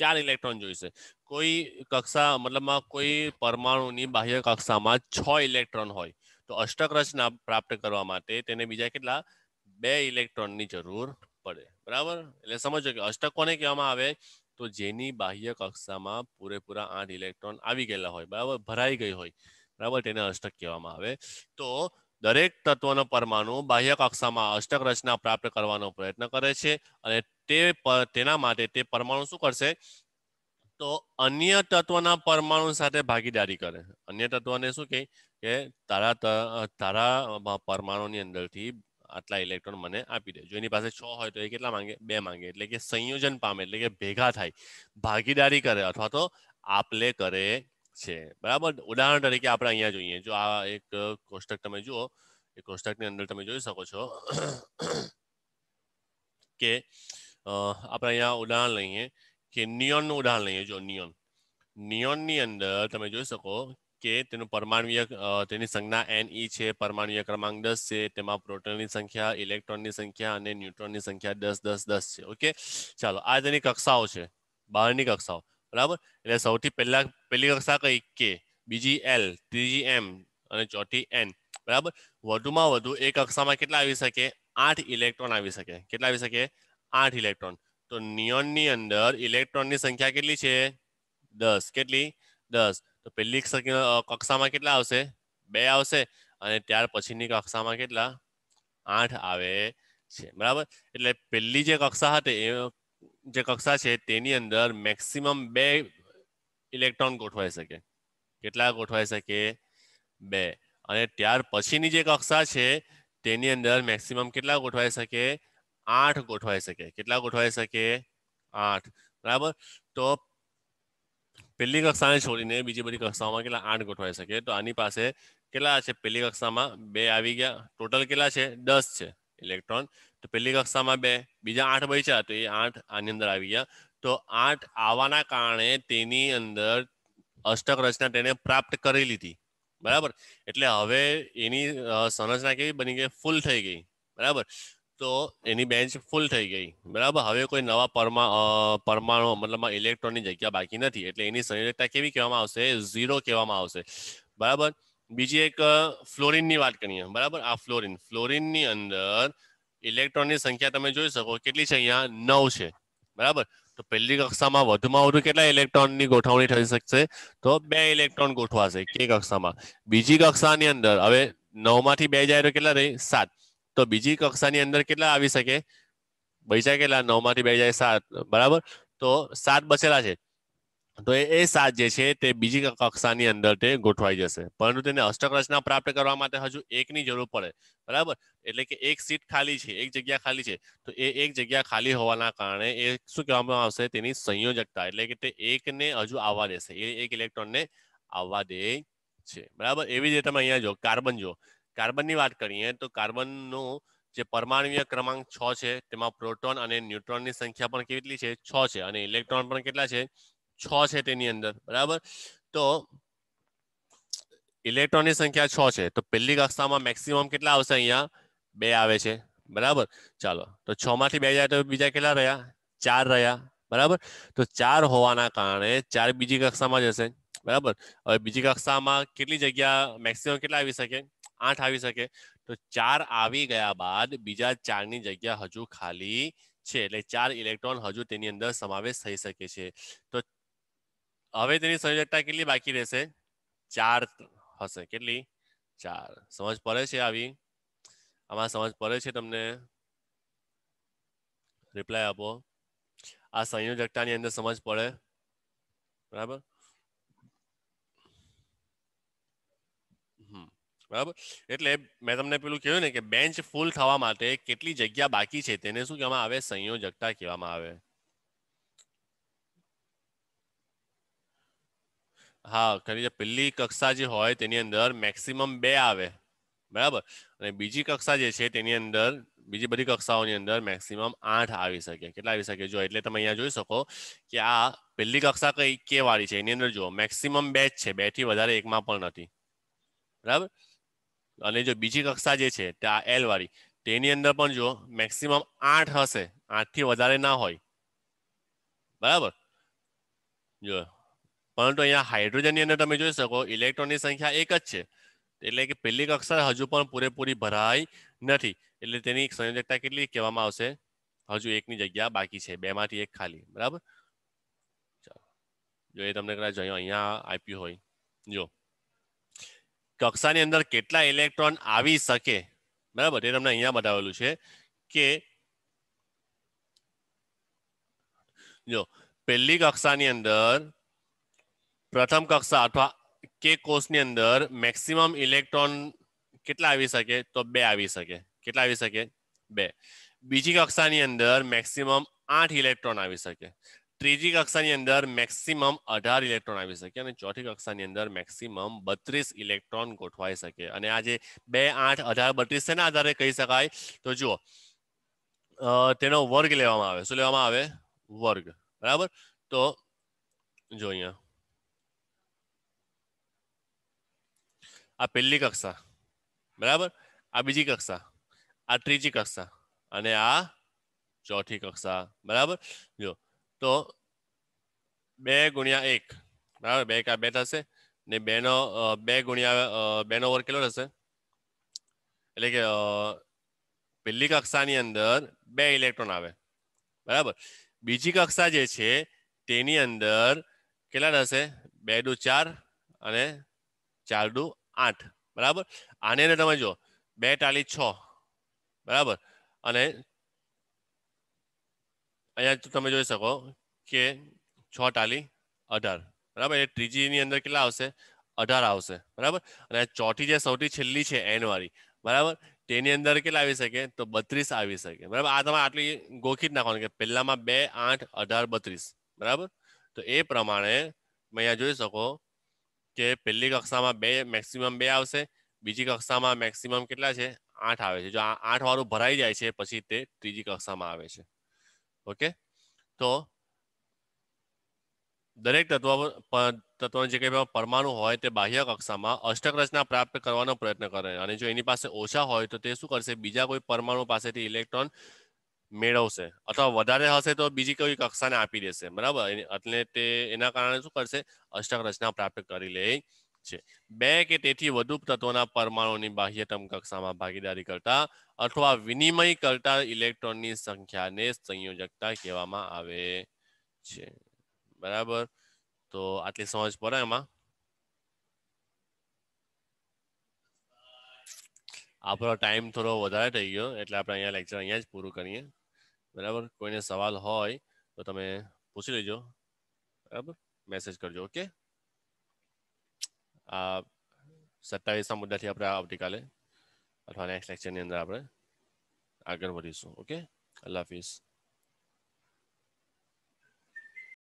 Speaker 1: ચાર ઇલેક્ટ્રોન જોઈશે કોઈ કક્ષા મતલબમાં કોઈ પરમાણુની બાહ્ય કક્ષામાં છ ઇલેક્ટ્રોન હોય તો અષ્ટક રચના પ્રાપ્ત કરવા માટે તેને બીજા કેટલા બે ઇલેક્ટ્રોનની જરૂર પડે બરાબર એટલે સમજો કે અષ્ટક કોને કહેવામાં આવે તો જેની બાહ્ય કક્ષામાં પૂરેપૂરા આઠ ઇલેક્ટ્રોન આવી ગયેલા હોય બરાબર ભરાઈ ગઈ હોય બરાબર તેને અષ્ટક કહેવામાં આવે તો દરેક તત્વનો પરમાણુ બાહ્ય કક્ષામાં અષ્ટક રચના પ્રાપ્ત કરવાનો પ્રયત્ન કરે છે અને તે તેના માટે તે પરમાણુ શું કરશે તો અન્ય તત્વના પરમાણુ સાથે ભાગીદારી કરે અન્ય તત્વને શું કહે કે તારા તારા પરમાણુની અંદરથી આટલા ઇલેક્ટ્રોન મને આપી દે જો એની પાસે છ હોય તો એ કેટલા માંગે બે માંગે એટલે કે સંયોજન પામે એટલે કે ભેગા થાય ભાગીદારી કરે અથવા તો આપલે કરે છે બરાબર ઉદાહરણ તરીકે આપણે અહીંયા જોઈએ જો આ એક કોષ્ટક તમે જુઓ એ કોષ્ટકની અંદર તમે જોઈ શકો છો કે આપણે અહીંયા ઉદાહરણ લઈએ કે નિયોનનું ઉદાહરણ લઈએ જો નિયોન નિયોનની અંદર તમે જોઈ શકો કે તેનું પરમાણ્વીય તેની સંજ્ઞા એન ઈ e છે પરમાણ્વીય ક્રમાંક દસ છે તેમાં પ્રોટોનની સંખ્યા ઇલેક્ટ્રોનની સંખ્યા અને ન્યુટ્રોનની સંખ્યા દસ દસ દસ છે ઓકે ચાલો આ તેની કક્ષાઓ છે બહારની કક્ષાઓ બરાબર એટલે સૌથી પહેલા પહેલી કક્ષા કઈ કે બીજી એલ ત્રીજી એમ અને ચોથી એન બરાબર વધુમાં વધુ એક કક્ષામાં કેટલા આવી શકે આઠ ઇલેક્ટ્રોન આવી શકે કેટલા આવી શકે આઠ ઇલેક્ટ્રોન તો નિયોનની અંદર ઇલેક્ટ્રોનની સંખ્યા કેટલી છે દસ કેટલી દસ તો પહેલી કક્ષામાં કેટલા આવશે બે આવશે અને ત્યાર પછીની કક્ષામાં કેટલા આઠ આવે છે બરાબર એટલે પહેલી જે કક્ષા હતી એ જે કક્ષા છે તેની અંદર મેક્સિમમ બે ઇલેક્ટ્રોન ગોઠવાઈ શકે કેટલા ગોઠવાઈ શકે બે અને ત્યાર પછીની જે કક્ષા છે તેની અંદર મેક્સિમમ કેટલા ગોઠવાઈ શકે આઠ ગોઠવાઈ શકે કેટલા ગોઠવાઈ શકે આઠ બરાબર તો પહેલી કક્ષાને છોડીને બીજી બધી કક્ષામાં કેટલા આઠ ગોઠવાઈ શકે તો આની પાસે કેટલા છે પહેલી કક્ષામાં બે આવી ગયા ટોટલ કેટલા છે દસ છે ઇલેક્ટ્રોન તો પહેલી કક્ષામાં બે બીજા આઠ બચ્યા તો એ આઠ આની અંદર આવી ગયા તો આઠ આવવાના કારણે તેની અંદર અષ્ટક રચના તેને પ્રાપ્ત કરી લીધી બરાબર એટલે હવે એની સંરચના કેવી બની ગઈ ફૂલ થઈ ગઈ બરાબર તો એની બેન્ચ ફૂલ થઈ ગઈ બરાબર હવે કોઈ નવા પરમા પરમાણુ મતલબ ઇલેક્ટ્રોનની જગ્યા બાકી નથી એટલે એની સંયોજકતા કેવી કહેવામાં આવશે ઝીરો કહેવામાં આવશે બરાબર બીજી એક ફ્લોરિનની વાત કરીએ બરાબર આ ફ્લોરિન ફ્લોરિનની અંદર ઇલેક્ટ્રોનની સંખ્યા તમે જોઈ શકો કેટલી છે અહીંયા નવ છે બરાબર તો પહેલી કક્ષામાં વધુમાં વધુ કેટલા ઇલેક્ટ્રોનની ગોઠવણી થઈ શકશે તો બે ઇલેક્ટ્રોન ગોઠવાશે કે કક્ષામાં બીજી કક્ષાની અંદર હવે નવમાંથી બે જાય તો કેટલા રહી સાત તો બીજી કક્ષાની અંદર કેટલા આવી શકે બચા કેટલા નવમાંથી બે જાય સાત બરાબર તો સાત બચેલા છે તો એ સાત જે છે તે બીજી કક્ષાની અંદર તે ગોઠવાઈ જશે પરંતુ તેને અષ્ટક રચના પ્રાપ્ત કરવા માટે હજુ એકની જરૂર પડે બરાબર એટલે કે એક સીટ ખાલી છે એક જગ્યા ખાલી છે તો એ એક જગ્યા ખાલી હોવાના કારણે એ શું કહેવામાં આવશે તેની સંયોજકતા એટલે કે તે એકને હજુ આવવા દેશે એ એક ઇલેક્ટ્રોનને આવવા દે છે બરાબર એવી રીતે તમે અહીંયા જો કાર્બન જો કાર્બનની વાત કરીએ તો કાર્બનનો જે પરમાણુય ક્રમાંક છ છે તેમાં પ્રોટોન અને ન્યુટ્રોનની સંખ્યા પણ કેટલી છે છ છે અને ઇલેક્ટ્રોન પણ કેટલા છે છ છે તેની અંદર બરાબર તો ઇલેક્ટ્રોનની સંખ્યા છ છે તો પહેલી કક્ષામાં મેક્સિમમ કેટલા આવશે અહીંયા બે આવે છે બરાબર ચાલો તો છ માંથી બે જાય તો બીજા કેટલા રહ્યા ચાર રહ્યા બરાબર તો ચાર હોવાના કારણે ચાર બીજી કક્ષામાં જશે બરાબર હવે બીજી કક્ષામાં કેટલી જગ્યા મેક્સિમમ કેટલા આવી શકે આઠ આવી શકે તો ચાર આવી ગયા બાદ બીજા ચારની જગ્યા હજુ ખાલી છે એટલે ચાર ઇલેક્ટ્રોન હજુ તેની અંદર સમાવેશ થઈ શકે છે તો હવે તેની સંયોજકતા કેટલી બાકી રહેશે ચાર હશે કેટલી ચાર સમજ પડે છે આવી આમાં સમજ પડે છે તમને રિપ્લાય આપો આ સંયોજકતાની અંદર સમજ પડે બરાબર બરાબર એટલે મેં તમને પેલું કહ્યું ને કે બેન્ચ ફૂલ થવા માટે કેટલી જગ્યા બાકી છે તેને શું કહેવામાં આવે સંયોજકતા કહેવામાં આવે હા કારણ કે પહેલી કક્ષા જે હોય તેની અંદર મેક્સિમમ બે આવે બરાબર અને બીજી કક્ષા જે છે તેની અંદર બીજી બધી કક્ષાઓની અંદર મેક્સિમમ આઠ આવી શકે કેટલા આવી શકે જો એટલે તમે અહીંયા જોઈ શકો કે આ પહેલી કક્ષા કઈ કે વાળી છે એની અંદર જુઓ મેક્સિમમ બે જ છે બે થી વધારે એકમાં પણ નથી બરાબર અને જો બીજી કક્ષા જે છે તે આ એલ વાળી તેની અંદર પણ જુઓ મેક્સિમમ આઠ હશે આઠ થી વધારે ના હોય બરાબર જો પરંતુ અહીંયા હાઇડ્રોજનની અંદર તમે જોઈ શકો ઇલેક્ટ્રોનની સંખ્યા એક જ છે એટલે કે પહેલી કક્ષા હજુ પણ પૂરેપૂરી ભરાઈ નથી એટલે તેની સંયોજકતા કેટલી કહેવામાં આવશે હજુ એકની જગ્યા બાકી છે બેમાંથી એક ખાલી બરાબર જો એ તમને કદાચ અહીંયા આપ્યું હોય જો કક્ષાની અંદર કેટલા ઇલેક્ટ્રોન આવી શકે બરાબર એ તમને અહીંયા બતાવેલું છે કે જો પહેલી કક્ષાની અંદર પ્રથમ કક્ષા અથવા કે કોષની અંદર મેક્સિમમ ઇલેક્ટ્રોન કેટલા આવી શકે તો બે આવી શકે કેટલા આવી શકે બે બીજી કક્ષાની અંદર મેક્સિમમ આઠ ઇલેક્ટ્રોન આવી શકે ત્રીજી કક્ષાની અંદર મેક્સિમમ અઢાર ઇલેક્ટ્રોન આવી શકે અને ચોથી કક્ષાની અંદર મેક્સિમમ બત્રીસ ઇલેક્ટ્રોન ગોઠવાઈ શકે અને આ જે બે આઠ અઢાર બત્રીસ તેના આધારે કહી શકાય તો જુઓ તેનો વર્ગ લેવામાં આવે શું લેવામાં આવે વર્ગ બરાબર તો જો અહીંયા આ પહેલી કક્ષા બરાબર આ બીજી કક્ષા આ ત્રીજી કક્ષા અને આ ચોથી કક્ષા બરાબર જો તો બે ગુણ્યા એક બરાબર બે કા બે થશે ને બેનો બે ગુણ્યા બેનો ઓવર કેટલો થશે એટલે કે પહેલી કક્ષાની અંદર બે ઇલેક્ટ્રોન આવે બરાબર બીજી કક્ષા જે છે તેની અંદર કેટલા થશે બે દુ ચાર અને ચાર દુ આઠ બરાબર આને તમે જો બે ટાળી છ બરાબર અને અહીંયા તમે જોઈ શકો કે છ ટાલી અઢાર બરાબર એ ત્રીજીની અંદર કેટલા આવશે અઢાર આવશે બરાબર અને ચોથી જે સૌથી છેલ્લી છે એનવાળી બરાબર તેની અંદર કેટલા આવી શકે તો બત્રીસ આવી શકે બરાબર આ તમે આટલી ગોખી જ નાખવાનું કે પહેલામાં બે આઠ અઢાર બત્રીસ બરાબર તો એ પ્રમાણે અહીંયા જોઈ શકો કે પહેલી કક્ષામાં બે મેક્સિમમ બે આવશે બીજી કક્ષામાં મેક્સિમમ કેટલા છે આઠ આવે છે જો આઠ વાળું ભરાઈ જાય છે પછી તે ત્રીજી કક્ષામાં આવે છે ઓકે તો દરેક તત્વ તત્વનું જે કંઈ પરમાણુ હોય તે બાહ્ય કક્ષામાં અષ્ટક રચના પ્રાપ્ત કરવાનો પ્રયત્ન કરે અને જો એની પાસે ઓછા હોય તો તે શું કરશે બીજા કોઈ પરમાણુ પાસેથી ઇલેક્ટ્રોન મેળવશે અથવા વધારે હશે તો બીજી કોઈ કક્ષાને આપી દેશે બરાબર એટલે તે એના કારણે શું કરશે અષ્ટક રચના પ્રાપ્ત કરી લે છે બે કે તેથી વધુ તત્વોના પરમાણુની બાહ્યતમ કક્ષામાં ભાગીદારી કરતા અથવા વિનિમય કરતા ઇલેક્ટ્રોનની સંખ્યાને સંયોજકતા કહેવામાં આવે છે બરાબર તો આટલી સમજ પડે એમાં આપણો ટાઈમ થોડો વધારે થઈ ગયો એટલે આપણે અહીંયા લેક્ચર અહીંયા જ પૂરું કરીએ બરાબર કોઈને સવાલ હોય તો તમે પૂછી લેજો બરાબર મેસેજ કરજો ઓકે આ સત્તાવીસના મુદ્દાથી આપણે આવતીકાલે અથવા નેક્સ્ટ લેક્ચરની અંદર આપણે આગળ વધીશું ઓકે અલ્લાહ હાફિઝ